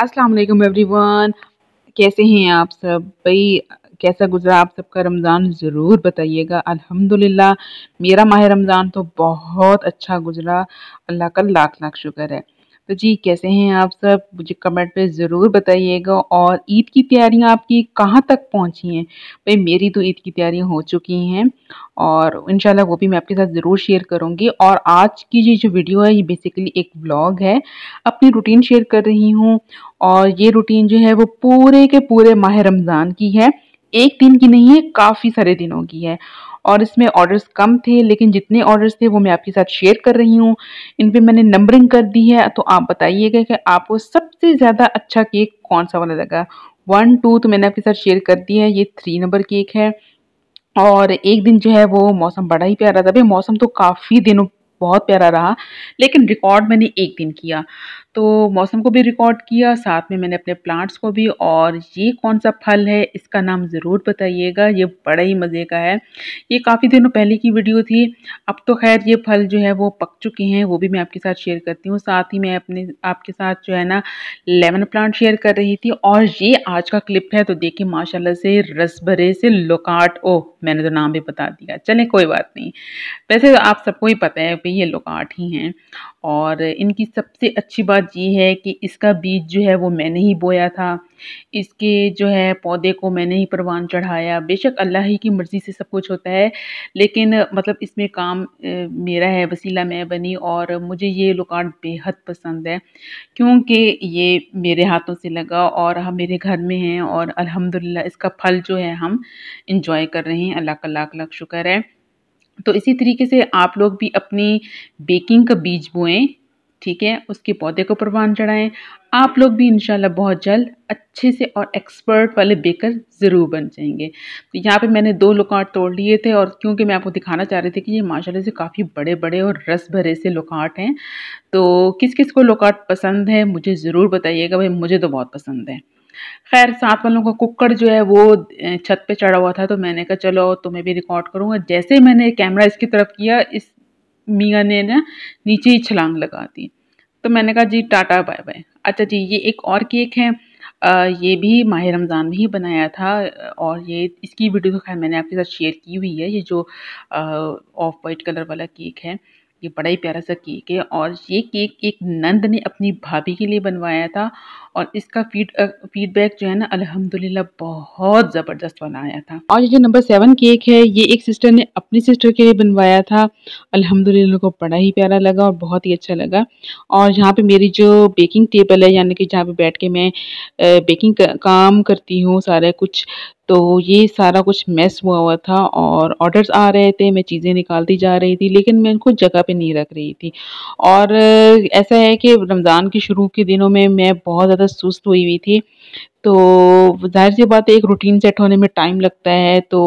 अस्सलाम वालेकुम एवरीवन कैसे हैं आप सब भाई कैसा गुजरा आप सबका रमज़ान ज़रूर बताइएगा अल्हम्दुलिल्लाह मेरा माह रमज़ान तो बहुत अच्छा गुजरा अल्लाह का लाख लाख शुक्र है तो जी कैसे हैं आप सब मुझे कमेंट पे ज़रूर बताइएगा और ईद की तैयारियां आपकी कहाँ तक पहुंची हैं भाई मेरी तो ईद की तैयारियां हो चुकी हैं और इन वो भी मैं आपके साथ ज़रूर शेयर करूँगी और आज की ये जो वीडियो है ये बेसिकली एक ब्लॉग है अपनी रूटीन शेयर कर रही हूँ और ये रूटीन जो है वो पूरे के पूरे माह रमज़ान की है एक दिन की नहीं है काफ़ी सारे दिनों की है और इसमें ऑर्डर्स कम थे लेकिन जितने ऑर्डर्स थे वो मैं आपके साथ शेयर कर रही हूँ इन पर मैंने नंबरिंग कर दी है तो आप बताइएगा कि आपको सबसे ज़्यादा अच्छा केक कौन सा वाला लगा वन टू तो मैंने आपके साथ शेयर कर दी है ये थ्री नंबर केक है और एक दिन जो है वो मौसम बड़ा ही प्यारा था भाई मौसम तो काफ़ी दिनों बहुत प्यारा रहा लेकिन रिकॉर्ड मैंने एक दिन किया तो मौसम को भी रिकॉर्ड किया साथ में मैंने अपने प्लांट्स को भी और ये कौन सा फल है इसका नाम ज़रूर बताइएगा ये बड़ा ही मज़े का है ये काफ़ी दिनों पहले की वीडियो थी अब तो खैर ये फल जो है वो पक चुके हैं वो भी मैं आपके साथ शेयर करती हूँ साथ ही मैं अपने आपके साथ जो है ना लेमन प्लांट शेयर कर रही थी और ये आज का क्लिप है तो देखिए माशा से रस भरे से लोकाट ओह मैंने तो नाम भी बता दिया चले कोई बात नहीं वैसे तो आप सबको ही पता है ये लोकाट ही हैं और इनकी सबसे अच्छी बात ये है कि इसका बीज जो है वो मैंने ही बोया था इसके जो है पौधे को मैंने ही परवान चढ़ाया बेशक अल्लाह ही की मर्ज़ी से सब कुछ होता है लेकिन मतलब इसमें काम मेरा है वसीला मैं बनी और मुझे ये लुकाट बेहद पसंद है क्योंकि ये मेरे हाथों से लगा और हम मेरे घर में हैं और अलहमदिल्ला इसका फल जो है हम इंजॉय कर रहे हैं अल्लाह का लाख लाख शुक्र है तो इसी तरीके से आप लोग भी अपनी बेकिंग का बीज बोएं ठीक है उसके पौधे को परवान चढ़ाएं आप लोग भी इनशाला बहुत जल्द अच्छे से और एक्सपर्ट वाले बेकर ज़रूर बन जाएंगे तो यहाँ पे मैंने दो लुकाट तोड़ लिए थे और क्योंकि मैं आपको दिखाना चाह रही थी कि ये माशाल्लाह से काफ़ी बड़े बड़े और रस भरे से लुकाट हैं तो किस किस को लुकाट पसंद है मुझे ज़रूर बताइएगा भाई मुझे तो बहुत पसंद है खैर सात वालों का कुकर जो है वो छत पे चढ़ा हुआ था तो मैंने कहा चलो तुम्हें भी रिकॉर्ड करूँगा जैसे मैंने कैमरा इसकी तरफ किया इस मियाँ ने ना नीचे ही छलांग लगा दी तो मैंने कहा जी टाटा बाय बाय अच्छा जी ये एक और केक है आ, ये भी माह रमज़ान में ही बनाया था और ये इसकी वीडियो तो खैर मैंने आपके साथ शेयर की हुई है ये जो ऑफ वाइट कलर वाला केक है ये बड़ा ही प्यारा सा केक है और ये केक एक नंद ने अपनी भाभी के लिए बनवाया था और इसका फीड फीडबैक जो है ना अल्हम्दुलिल्लाह बहुत ज़बरदस्त बनाया था और ये जो नंबर सेवन केक है ये एक सिस्टर ने अपनी सिस्टर के लिए बनवाया था अल्हम्दुलिल्लाह को बड़ा ही प्यारा लगा और बहुत ही अच्छा लगा और यहाँ पे मेरी जो बेकिंग टेबल है यानी कि जहाँ पे बैठ के मैं बेकिंग का, काम करती हूँ सारा कुछ तो ये सारा कुछ मैस हुआ हुआ था और ऑर्डर्स आ रहे थे मैं चीज़ें निकालती जा रही थी लेकिन मैं उनको जगह पे नहीं रख रही थी और ऐसा है कि रमज़ान के शुरू के दिनों में मैं बहुत ज़्यादा सुस्त हुई हुई थी तो जाहिर सी बात है एक रूटीन सेट होने में टाइम लगता है तो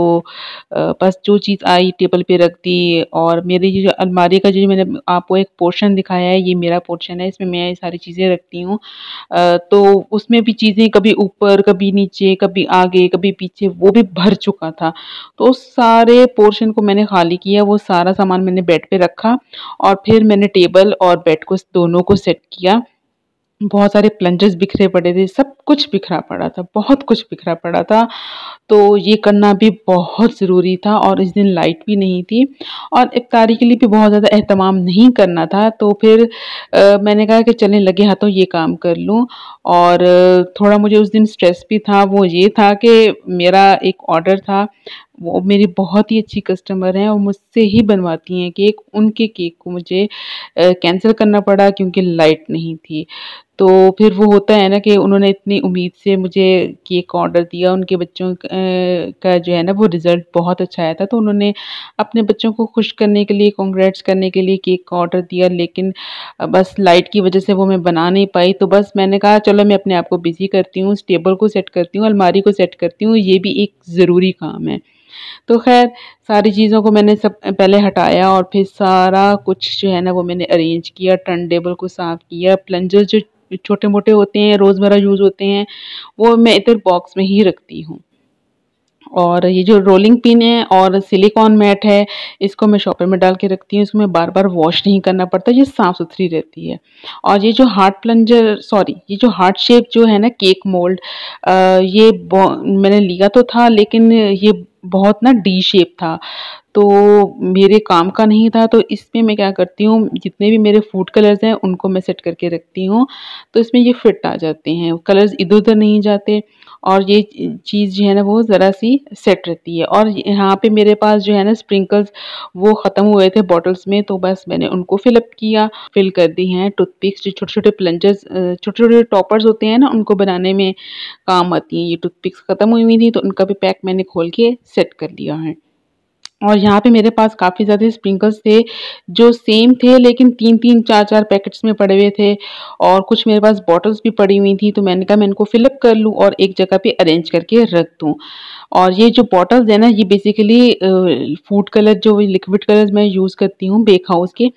बस जो चीज़ आई टेबल पे रख दी और मेरी जो अलमारी का जो मैंने आपको एक पोर्शन दिखाया है ये मेरा पोर्शन है इसमें मैं सारी चीज़ें रखती हूँ तो उसमें भी चीज़ें कभी ऊपर कभी नीचे कभी आगे कभी पीछे वो भी भर चुका था तो उस सारे पोर्शन को मैंने खाली किया वो सारा सामान मैंने बेड पर रखा और फिर मैंने टेबल और बेड को दोनों को सेट किया बहुत सारे प्लंजर्स बिखरे पड़े थे सब कुछ बिखरा पड़ा था बहुत कुछ बिखरा पड़ा था तो ये करना भी बहुत ज़रूरी था और इस दिन लाइट भी नहीं थी और इफ्तारी के लिए भी बहुत ज़्यादा अहतमाम नहीं करना था तो फिर आ, मैंने कहा कि चलने लगे हाथों ये काम कर लूँ और थोड़ा मुझे उस दिन स्ट्रेस भी था वो ये था कि मेरा एक ऑर्डर था वो मेरी बहुत ही अच्छी कस्टमर हैं और मुझसे ही बनवाती हैं केक उनके केक को मुझे कैंसिल करना पड़ा क्योंकि लाइट नहीं थी तो फिर वो होता है ना कि उन्होंने इतनी उम्मीद से मुझे केक ऑर्डर दिया उनके बच्चों का जो है ना वो रिज़ल्ट बहुत अच्छा आया था तो उन्होंने अपने बच्चों को खुश करने के लिए कॉन्ग्रेट्स करने के लिए केक का ऑर्डर दिया लेकिन बस लाइट की वजह से वो मैं बना नहीं पाई तो बस मैंने कहा चलो मैं अपने आप को बिज़ी करती हूँ उस टेबल को सेट करती हूँ अलमारी को सेट करती हूँ ये भी एक ज़रूरी काम है तो खैर सारी चीज़ों को मैंने सब पहले हटाया और फिर सारा कुछ जो है ना वो मैंने अरेंज किया टर्न टेबल को साफ़ किया प्लंजर जो छोटे मोटे होते हैं रोज़मर्रा यूज़ होते हैं वो मैं इधर बॉक्स में ही रखती हूँ और ये जो रोलिंग पिन है और सिलिकॉन मैट है इसको मैं शॉपर में डाल के रखती हूँ इसमें बार बार वॉश नहीं करना पड़ता ये साफ़ सुथरी रहती है और ये जो हार्ट प्लंजर सॉरी ये जो हार्ट शेप जो है ना केक मोल्ड ये मैंने लिया तो था लेकिन ये बहुत ना डी शेप था तो मेरे काम का नहीं था तो इसमें मैं क्या करती हूँ जितने भी मेरे फूड कलर्स हैं उनको मैं सेट करके रखती हूँ तो इसमें ये फिट आ जाते हैं कलर्स इधर उधर नहीं जाते और ये चीज़ जो है ना वो ज़रा सी सेट रहती है और यहाँ पे मेरे पास जो है ना स्प्रिंकल्स वो ख़त्म हुए थे बॉटल्स में तो बस मैंने उनको फिलअप किया फिल कर दी हैं टूथपिक्स जो छोटे छोटे प्लंजर्स छोटे छोटे टॉपर्स होते हैं ना उनको बनाने में काम आती हैं ये टूथपिक्स ख़त्म हुई हुई थी तो उनका भी पैक मैंने खोल के सेट कर लिया है और यहाँ पे मेरे पास काफ़ी ज़्यादा स्प्रिंकल्स थे जो सेम थे लेकिन तीन तीन चार चार पैकेट्स में पड़े हुए थे और कुछ मेरे पास बॉटल्स भी पड़ी हुई थी तो मैंने कहा मैं इनको फिलअप कर लूँ और एक जगह पे अरेंज करके रख दूँ और ये जो बॉटल्स है ना ये बेसिकली फूड कलर जो लिक्विड कलर मैं यूज़ करती हूँ बेक हाउस के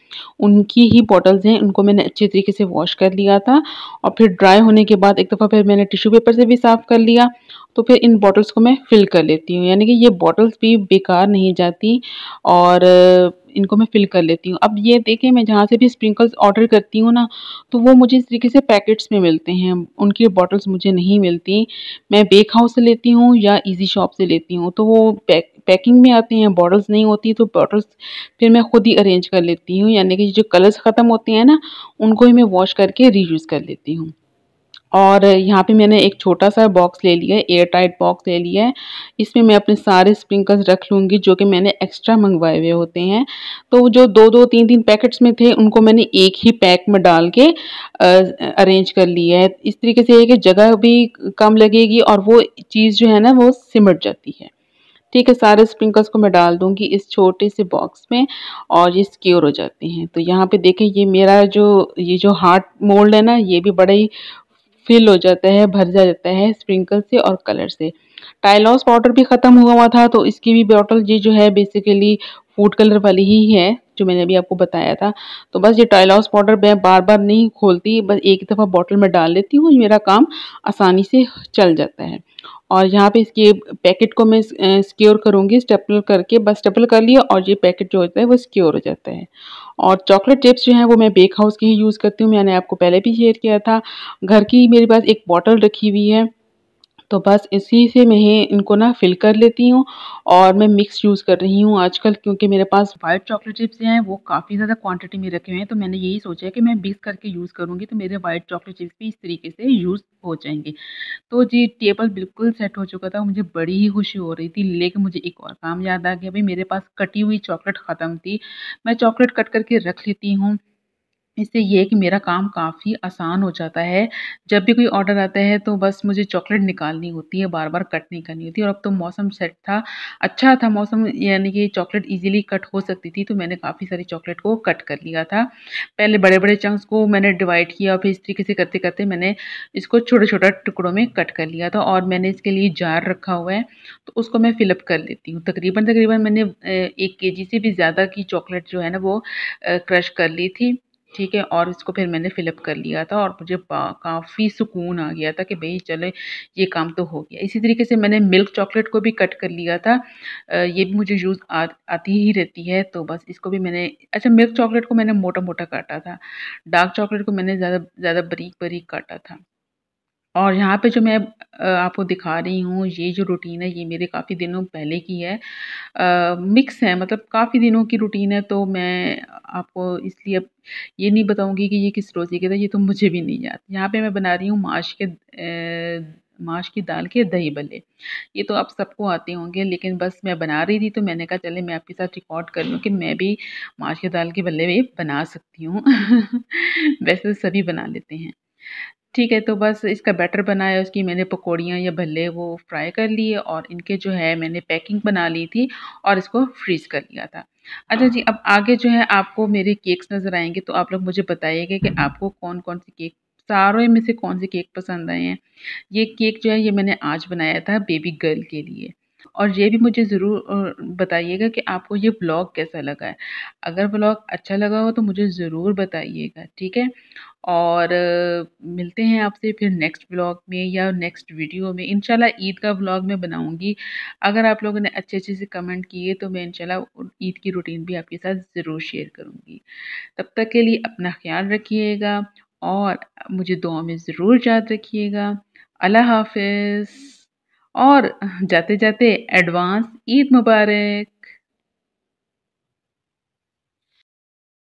उनकी ही बॉटल्स हैं उनको मैंने अच्छे तरीके से वॉश कर लिया था और फिर ड्राई होने के बाद एक दफ़ा फिर मैंने टिश्यू पेपर से भी साफ़ कर लिया तो फिर इन बॉटल्स को मैं फिल कर लेती हूँ यानी कि ये बॉटल्स भी बेकार नहीं जाती और इनको मैं फिल कर लेती हूँ अब ये देखें मैं जहाँ से भी स्प्रिंकल्स ऑर्डर करती हूँ ना तो वो मुझे इस तरीके से पैकेट्स में मिलते हैं उनकी बॉटल्स मुझे नहीं मिलती मैं बेक हाउस से लेती हूँ या इजी शॉप से लेती हूँ तो वो पैक पैकिंग में आते हैं बॉटल्स नहीं होती तो बॉटल्स फिर मैं ख़ुद ही अरेंज कर लेती हूँ यानी कि जो कलर्स ख़त्म होते हैं ना उनको ही मैं वॉश करके रीयूज़ कर लेती हूँ और यहाँ पे मैंने एक छोटा सा बॉक्स ले लिया है एयर टाइट बॉक्स ले लिया है इसमें मैं अपने सारे स्प्रिंकल्स रख लूँगी जो कि मैंने एक्स्ट्रा मंगवाए हुए होते हैं तो जो दो दो तीन तीन पैकेट्स में थे उनको मैंने एक ही पैक में डाल के अरेंज कर लिया है इस तरीके से है कि जगह भी कम लगेगी और वो चीज़ जो है ना वो सिमट जाती है ठीक है सारे स्प्रिंकल्स को मैं डाल दूंगी इस छोटे से बॉक्स में और ये सिक्योर हो जाते हैं तो यहाँ पे देखें ये मेरा जो ये जो हार्ट मोल्ड है ना ये भी बड़ा ही फिल हो जाते हैं भर जाते हैं स्प्रिंकल से और कलर से टाइलॉस पाउडर भी ख़त्म हुआ हुआ था तो इसकी भी बॉटल ये जो है बेसिकली फूड कलर वाली ही है जो मैंने अभी आपको बताया था तो बस ये टॉयल हाउस पाउडर मैं बार बार नहीं खोलती बस एक दफ़ा बॉटल में डाल लेती हूँ मेरा काम आसानी से चल जाता है और यहाँ पे इसके पैकेट को मैं स्क्योर करूँगी स्टेपल करके बस स्टेपल कर लिया और ये पैकेट जो होता है वो स्क्योर हो जाता है और चॉकलेट चिप्स जो हैं वो मैं बेक हाउस के ही यूज़ करती हूँ मैंने आपको पहले भी शेयर किया था घर की मेरे पास एक बॉटल रखी हुई है तो बस इसी से मैं इनको ना फिल कर लेती हूँ और मैं मिक्स यूज़ कर रही हूँ आजकल क्योंकि मेरे पास वाइट चॉकलेट चिप्स हैं वो काफ़ी ज़्यादा क्वांटिटी में रखे हुए हैं तो मैंने यही सोचा है कि मैं मिक्स करके यूज़ करूँगी तो मेरे वाइट चॉकलेट चिप्स भी इस तरीके से यूज़ हो जाएंगे तो जी टेबल बिल्कुल सेट हो चुका था मुझे बड़ी ही खुशी हो रही थी लेकिन मुझे एक और काम याद आ गया भाई मेरे पास कटी हुई चॉकलेट ख़त्म थी मैं चॉकलेट कट करके रख लेती हूँ इससे ये कि मेरा काम काफ़ी आसान हो जाता है जब भी कोई ऑर्डर आता है तो बस मुझे चॉकलेट निकालनी होती है बार बार कट नहीं करनी होती और अब तो मौसम सेट था अच्छा था मौसम यानी कि चॉकलेट इजीली कट हो सकती थी तो मैंने काफ़ी सारी चॉकलेट को कट कर लिया था पहले बड़े बड़े चंक्स को मैंने डिवाइड किया और फिर इस तरीके से करते करते मैंने इसको छोटे छोटे टुकड़ों में कट कर लिया था और मैंने इसके लिए जार रखा हुआ है तो उसको मैं फिलअप कर लेती हूँ तकरीबन तकरीबन मैंने एक के से भी ज़्यादा की चॉकलेट जो है ना वो क्रश कर ली थी ठीक है और इसको फिर मैंने फिलअप कर लिया था और मुझे काफ़ी सुकून आ गया था कि भाई चले ये काम तो हो गया इसी तरीके से मैंने मिल्क चॉकलेट को भी कट कर लिया था ये भी मुझे यूज़ आ, आती ही रहती है तो बस इसको भी मैंने अच्छा मिल्क चॉकलेट को मैंने मोटा मोटा काटा था डार्क चॉकलेट को मैंने ज़्यादा ज़्यादा बरीक बरीक काटा था और यहाँ पे जो मैं आपको दिखा रही हूँ ये जो रूटीन है ये मेरे काफ़ी दिनों पहले की है आ, मिक्स है मतलब काफ़ी दिनों की रूटीन है तो मैं आपको इसलिए ये नहीं बताऊँगी कि ये किस रोज़ी के था ये तो मुझे भी नहीं याद यहाँ पे मैं बना रही हूँ माश के ए, माश की दाल के दही बल्ले ये तो आप सबको आते होंगे लेकिन बस मैं बना रही थी तो मैंने कहा चले मैं आपके साथ रिकॉर्ड कर लूँ कि मैं भी माश की दाल के बल्ले भी बना सकती हूँ वैसे सभी बना लेते हैं ठीक है तो बस इसका बैटर बनाया उसकी मैंने पकौड़ियाँ या भल्ले वो फ्राई कर लिए और इनके जो है मैंने पैकिंग बना ली थी और इसको फ्रीज़ कर लिया था अच्छा जी अब आगे जो है आपको मेरे केक्स नज़र आएंगे तो आप लोग मुझे बताइएगा कि आपको कौन कौन से केक सारों में से कौन से केक पसंद आए हैं ये केक जो है ये मैंने आज बनाया था बेबी गर्ल के लिए और ये भी मुझे ज़रूर बताइएगा कि आपको ये ब्लॉग कैसा लगा है अगर ब्लॉग अच्छा लगा हो तो मुझे ज़रूर बताइएगा ठीक है और मिलते हैं आपसे फिर नेक्स्ट ब्लॉग में या नेक्स्ट वीडियो में इंशाल्लाह ईद का ब्लॉग मैं बनाऊंगी अगर आप लोगों ने अच्छे अच्छे से कमेंट किए तो मैं इंशाल्लाह ईद की रूटीन भी आपके साथ ज़रूर शेयर करूंगी तब तक के लिए अपना ख्याल रखिएगा और मुझे दुआ में ज़रूर याद रखिएगा अल्लाह हाफिज़ और जाते जाते एडवांस ईद मुबारक